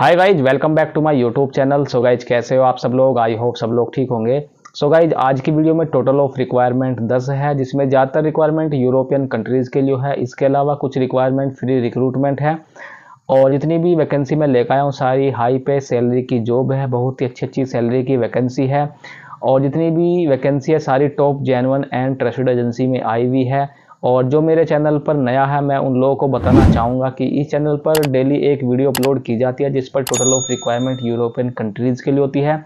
hi guys welcome back to my YouTube channel so guys कैसे हो आप सब लोग आई होप सब लोग ठीक होंगे सो so गाइज आज की वीडियो में टोटल ऑफ रिक्वायरमेंट 10 है जिसमें ज़्यादातर रिक्वायरमेंट यूरोपियन कंट्रीज़ के लिए है इसके अलावा कुछ रिक्वायरमेंट फ्री रिक्रूटमेंट है और जितनी भी वैकेंसी मैं लेकर आया हूँ सारी हाई पे सैलरी की जॉब है बहुत ही अच्छी अच्छी सैलरी की वैकेंसी है और जितनी भी वैकेंसी है सारी top genuine and trusted agency में आई हुई है और जो मेरे चैनल पर नया है मैं उन लोगों को बताना चाहूँगा कि इस चैनल पर डेली एक वीडियो अपलोड की जाती है जिस पर total of requirement European countries के लिए होती है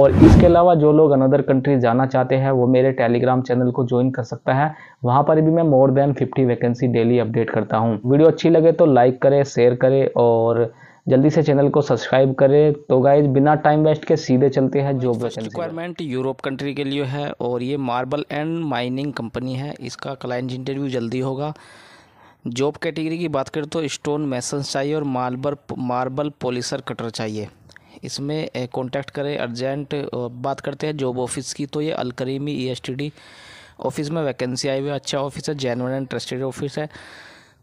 और इसके अलावा जो लोग अनदर कंट्रीज जाना चाहते हैं वो मेरे टेलीग्राम चैनल को ज्वाइन कर सकता है वहाँ पर भी मैं more than fifty vacancy daily update करता हूँ वीडियो अच्छी लगे तो लाइक करें शेयर करें और जल्दी से चैनल को सब्सक्राइब करें तो गाइज बिना टाइम वेस्ट के सीधे चलते हैं जॉब रिक्वायरमेंट यूरोप कंट्री के लिए है और ये मार्बल एंड माइनिंग कंपनी है इसका क्लाइंट इंटरव्यू जल्दी होगा जॉब कैटेगरी की बात करें तो स्टोन मैसन चाहिए और मार्बल मार्बल पॉलिसर कटर चाहिए इसमें कॉन्टैक्ट करें अर्जेंट बात करते हैं जॉब ऑफिस की तो ये अलकरीमी ई ऑफिस में वैकेंसी आई हुई है अच्छा ऑफिस है जेनवन एंड ट्रस्टेड ऑफिस है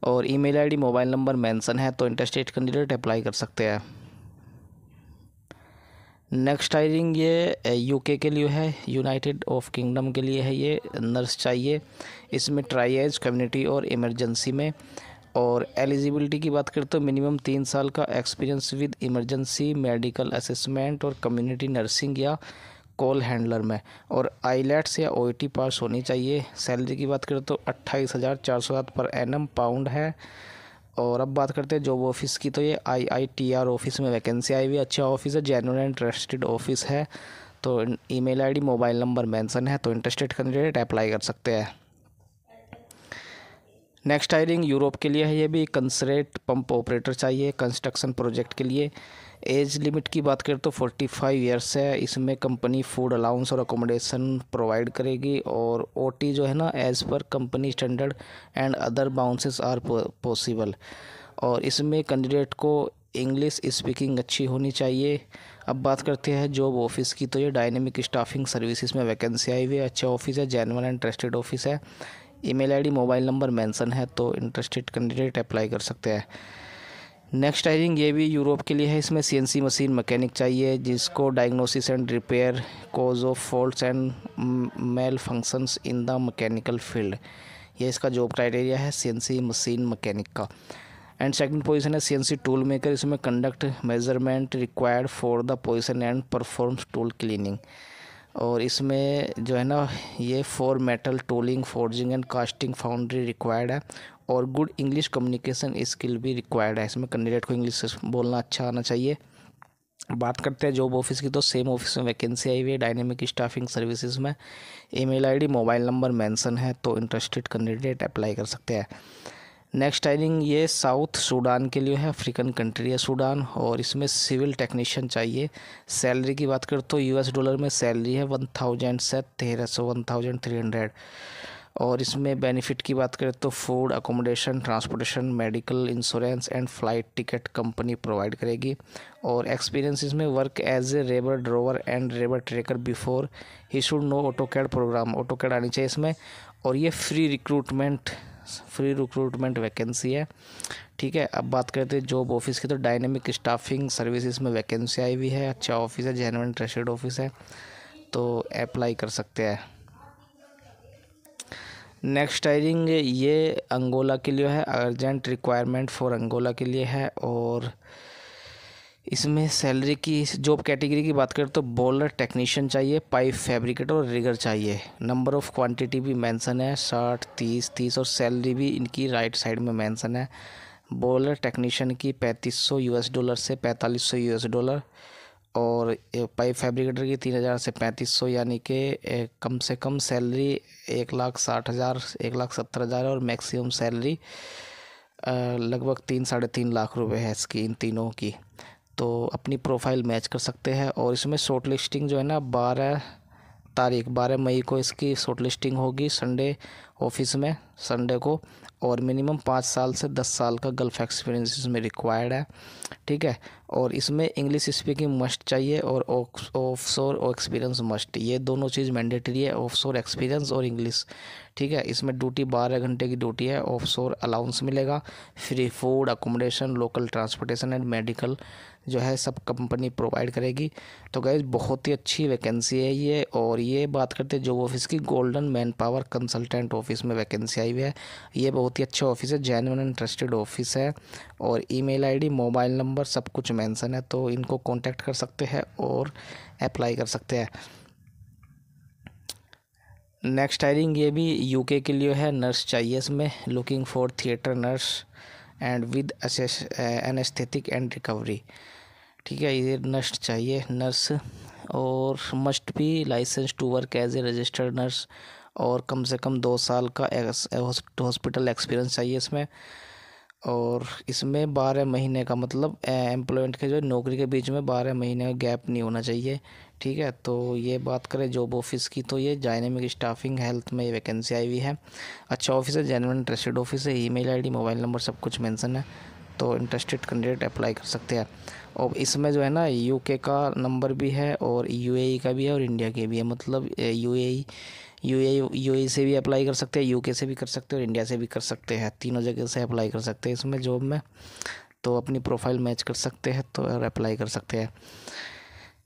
और email ID mobile number mention है तो इंटरेस्टेड कैंडिडेट अप्लाई कर सकते हैं नेक्स्ट हायरिंग ये यूके के लिए है यूनाइटेड ऑफ किंगडम के लिए है ये नर्स चाहिए इसमें ट्राइज कम्युनिटी और इमरजेंसी में और एलिजिबिलिटी की बात करें तो मिनिमम तीन साल का experience with emergency medical assessment और कम्युनिटी नर्सिंग या कॉल हैंडलर में और आईलेट्स या ओईटी पास होनी चाहिए सैलरी की बात करें तो अट्ठाईस हज़ार चार सौ सात पर एन पाउंड है और अब बात करते हैं जॉब ऑफिस की तो ये I I T R office में वैकेंसी आई हुई अच्छा ऑफिस है जेनुअन एंड ऑफिस है तो email ID mobile number mention है तो इंटरेस्टेड कैंडिडेट अप्लाई कर सकते हैं नेक्स्ट हायरिंग यूरोप के लिए है ये भी कंसरेट पंप ऑपरेटर चाहिए कंस्ट्रक्शन प्रोजेक्ट के लिए एज लिमिट की बात करें तो 45 फाइव ईयर्स है इसमें कंपनी फूड अलाउंस और अकोमोडेशन प्रोवाइड करेगी और ओटी जो है ना as per company standard and other bonuses are possible और इसमें कैंडिडेट को इंग्लिश स्पीकिंग अच्छी होनी चाहिए अब बात करते हैं जॉब ऑफिस की तो ये डायनेमिक स्टाफिंग सर्विसेज में वैकेंसी आई हुई है अच्छा ऑफिस है जैनवन एंड ट्रस्टेड ऑफिस है email ID mobile number mention है तो इंटरेस्टेड कैंडिडेट अप्लाई कर सकते हैं नेक्स्ट हायरिंग ये भी यूरोप के लिए है इसमें सीएनसी मशीन मैकेनिक चाहिए जिसको diagnosis and repair cause of fault and malfunctions in the mechanical field ये इसका जॉब क्राइटेरिया है सीएनसी मशीन मैकेनिक का एंड सेकंड पोजीशन है सीएनसी टूल मेकर इसमें conduct measurement required for the position and performs tool cleaning और इसमें जो है ना ये for metal tooling forging and casting foundry required है और गुड इंग्लिश कम्युनिकेशन स्किल भी रिक्वायर्ड है इसमें कैंडिडेट को इंग्लिश बोलना अच्छा आना चाहिए बात करते हैं जॉब ऑफिस की तो सेम ऑफिस में वैकेंसी आई हुई है डायनेमिक स्टाफिंग सर्विसेज में email ID mobile number mention है तो इंटरेस्टेड कैंडिडेट अप्लाई कर सकते हैं नेक्स्ट टाइलिंग ये साउथ सूडान के लिए है अफ्रीकन कंट्री है सूडान और इसमें सिविल टेक्नीशियन चाहिए सैलरी तो की बात करें तो यूएस डॉलर में सैलरी है वन थाउजेंड से तेरह सौ वन थाउजेंड थ्री हंड्रेड और इसमें बेनिफिट की बात करें तो food accommodation transportation medical insurance and flight ticket company provide करेगी और एक्सपीरियंस इसमें work as a rebar drawer and rebar tracer before he should know AutoCAD program AutoCAD आनी चाहिए इसमें और ये free recruitment free recruitment vacancy है ठीक है अब बात करते हैं जॉब ऑफिस की तो डायनेमिक स्टाफिंग सर्विसेज में वैकेंसी आई हुई है अच्छा ऑफिस है जेनवन ट्रस्टेड ऑफिस है तो अप्लाई कर सकते हैं नेक्स्ट आइरिंग ये अंगोला के लिए है अर्जेंट रिक्वायरमेंट फॉर अंगोला के लिए है और इसमें सैलरी की जॉब कैटेगरी की बात करें तो बॉलर टेक्नीशियन चाहिए पाइप फैब्रिकेटर और रिगर चाहिए नंबर ऑफ़ क्वांटिटी भी मेंशन है साठ तीस तीस और सैलरी भी इनकी राइट साइड में मेंशन है बॉलर टेक्नीशियन की पैंतीस सौ यूएस डॉलर से पैंतालीस सौ यूएस डॉलर और पाइप फैब्रिकेटर की तीन हज़ार से पैंतीस सौ यानी कि कम से कम सैलरी एक लाख साठ हज़ार एक लाख सत्तर हज़ार और मैक्सिमम सैलरी लगभग तीन साढ़े तीन लाख रुपए है इसकी इन तीनों की तो अपनी प्रोफाइल मैच कर सकते हैं और इसमें शॉर्ट लिस्टिंग जो है ना बारह तारीख बारह मई को इसकी शॉर्ट लिस्टिंग होगी संडे ऑफिस में संडे को और मिनिमम पाँच साल से दस साल का गल्फ एक्सपीरियंस इसमें रिक्वायर्ड है ठीक है और इसमें इंग्लिश स्पीकिंग मस्ट चाहिए और ऑफ शोर और एक्सपीरियंस मस्ट ये दोनों चीज़ मैंडेटरी है ऑफ शोर एक्सपीरियंस और इंग्लिश ठीक है इसमें ड्यूटी बारह घंटे की ड्यूटी है ऑफ शोर अलाउंस मिलेगा free food accommodation local transportation and medical जो है सब कंपनी प्रोवाइड करेगी तो गई बहुत ही अच्छी वैकेंसी है ये और ये बात करते हैं जॉब ऑफिस की golden manpower consultant office में वैकेंसी आई हुई है ये बहुत ही अच्छा ऑफिस है जेनवन एंड ट्रस्टेड ऑफिस है और ईमेल आईडी मोबाइल नंबर सब कुछ मेंशन है तो इनको कांटेक्ट कर सकते हैं और अप्लाई कर सकते हैं नेक्स्ट हायरिंग ये भी यूके के लिए है नर्स चाहिए इसमें looking for theatre nurse and with anaesthetic and recovery ठीक है ये नर्स चाहिए नर्स और must be licence to work as a registered nurse और कम से कम दो साल का हॉस्पिटल एक्सपीरियंस चाहिए इसमें और इसमें बारह महीने का मतलब एम्प्लॉयमेंट के जो नौकरी के बीच में बारह महीने का गैप नहीं होना चाहिए ठीक है तो ये बात करें जॉब ऑफिस की तो ये डायनेमिक स्टाफिंग हेल्थ में ये वैकेंसी आई हुई है अच्छा ऑफिस है जेनवन इंटरेस्टेड ऑफिस है ईमेल आईडी मोबाइल नंबर सब कुछ मेंशन है तो इंटरेस्टेड कैंडिडेट अप्लाई कर सकते हैं और इसमें जो है ना यूके का नंबर भी है और यूएई e का भी है और इंडिया के भी है मतलब यूएई यू ए से भी अप्लाई कर सकते हैं यूके से भी कर सकते हैं और इंडिया से भी कर सकते हैं तीनों जगह से अप्लाई कर सकते हैं इसमें जॉब में तो अपनी प्रोफाइल मैच कर सकते हैं तो और अप्लाई कर सकते हैं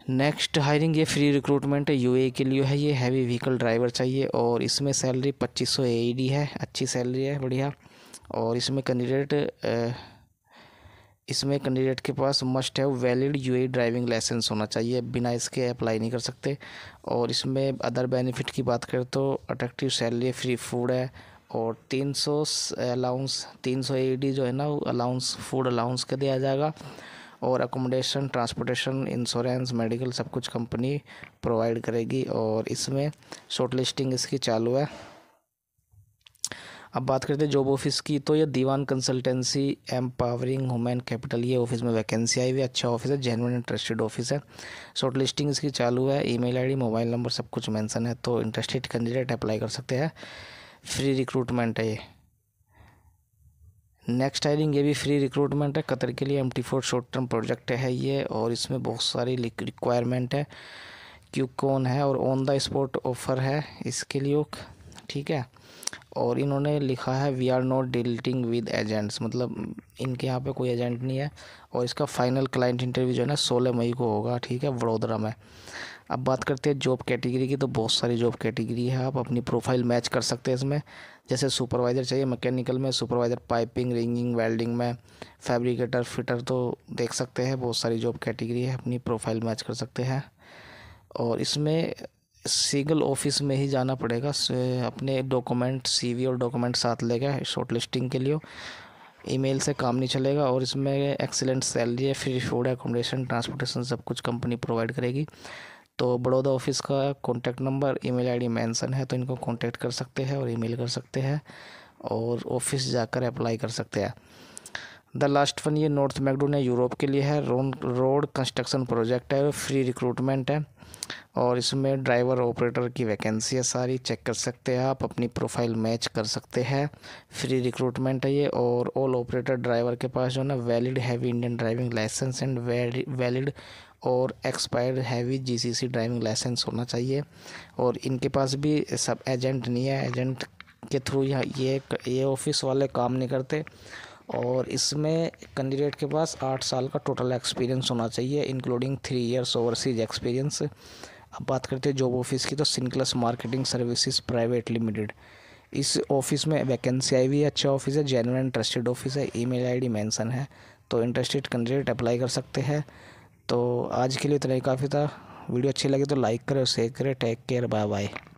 नेक्स्ट हायरिंग ये फ्री रिक्रूटमेंट है ए के लिए है ये हैवी व्हीकल ड्राइवर चाहिए और इसमें सैलरी पच्चीस सौ e है अच्छी सैलरी है बढ़िया और इसमें कैंडिडेट इसमें कैंडिडेट के पास must have valid UAE driving licence होना चाहिए बिना इसके अप्लाई नहीं कर सकते और इसमें अदर बेनिफिट की बात करें तो अट्रैक्टिव सैलरी फ्री फूड है और 300 अलाउंस तीन सौ e जो है ना अलाउंस फूड अलाउंस का दिया जाएगा और अकोमोडेशन ट्रांसपोर्टेशन इंश्योरेंस मेडिकल सब कुछ कंपनी प्रोवाइड करेगी और इसमें शॉर्ट लिस्टिंग इसकी चालू है अब बात करते हैं जॉब ऑफिस की तो ये Diwan consultancy empowering human capital ये ऑफिस में वैकेंसी आई हुई अच्छा ऑफिस है जेनवन इंटरेस्टेड ऑफिस है शॉर्ट लिस्टिंग इसकी चालू है ईमेल आईडी मोबाइल नंबर सब कुछ मेंशन है तो इंटरेस्टेड कैंडिडेट अप्लाई कर सकते हैं फ्री रिक्रूटमेंट है ये नेक्स्ट हायरिंग ये भी फ्री रिक्रूटमेंट है कतर के लिए M T four short term project है ये और इसमें बहुत सारी रिक्वायरमेंट है क्यों कौन है और ऑन द स्पॉट ऑफर है इसके लिए ठीक है और इन्होंने लिखा है we are not dealing with agents मतलब इनके यहाँ पे कोई एजेंट नहीं है और इसका फाइनल क्लाइंट इंटरव्यू जो है ना सोलह मई को होगा ठीक है वडोदरा में अब बात करते हैं जॉब कैटेगरी की तो बहुत सारी जॉब कैटेगरी है आप अपनी प्रोफाइल मैच कर सकते हैं इसमें जैसे सुपरवाइज़र चाहिए मैकेनिकल में सुपरवाइज़र पाइपिंग रिंगिंग वेल्डिंग में फैब्रिकेटर फिटर तो देख सकते हैं बहुत सारी जॉब कैटेगरी है अपनी प्रोफाइल मैच कर सकते हैं और इसमें सिंगल ऑफिस में ही जाना पड़ेगा अपने डॉक्यूमेंट सीवी और डॉक्यूमेंट साथ लेगा शॉर्ट लिस्टिंग के लिए ईमेल से काम नहीं चलेगा और इसमें एक्सीलेंट सैलरी है फ्री फूड एकोमोडेशन ट्रांसपोर्टेशन सब कुछ कंपनी प्रोवाइड करेगी तो बड़ौदा ऑफिस का contact number email ID है तो इनको कॉन्टैक्ट कर सकते हैं और ई कर सकते हैं और ऑफिस जाकर अप्लाई कर सकते हैं द लास्ट वन ये नॉर्थ मैकडोनिया यूरोप के लिए है रोड कंस्ट्रक्शन प्रोजेक्ट है फ्री रिक्रूटमेंट है और इसमें ड्राइवर ऑपरेटर की वैकेंसी है सारी चेक कर सकते हैं आप अपनी प्रोफाइल मैच कर सकते हैं फ्री रिक्रूटमेंट है ये और ऑल ऑपरेटर ड्राइवर के पास जो है ना valid heavy Indian driving licence and valid और expired heavy GCC driving licence होना चाहिए और इनके पास भी सब एजेंट नहीं है एजेंट के थ्रू यहाँ ये ये ऑफिस वाले काम नहीं करते और इसमें कैंडिडेट के पास आठ साल का टोटल एक्सपीरियंस होना चाहिए including three years overseas experience अब बात करते हैं जॉब ऑफिस की तो सिंकलस मार्केटिंग सर्विसेज प्राइवेट लिमिटेड इस ऑफिस में वैकेंसी आई हुई है अच्छा ऑफिस है जेनवन इंटरेस्टेड ऑफिस है ईमेल आईडी मेंशन है तो इंटरेस्टेड कैंडिडेट अप्लाई कर सकते हैं तो आज के लिए इतना ही काफ़ी था वीडियो अच्छी लगी तो लाइक करें शेयर करें टेक केयर बाय बाय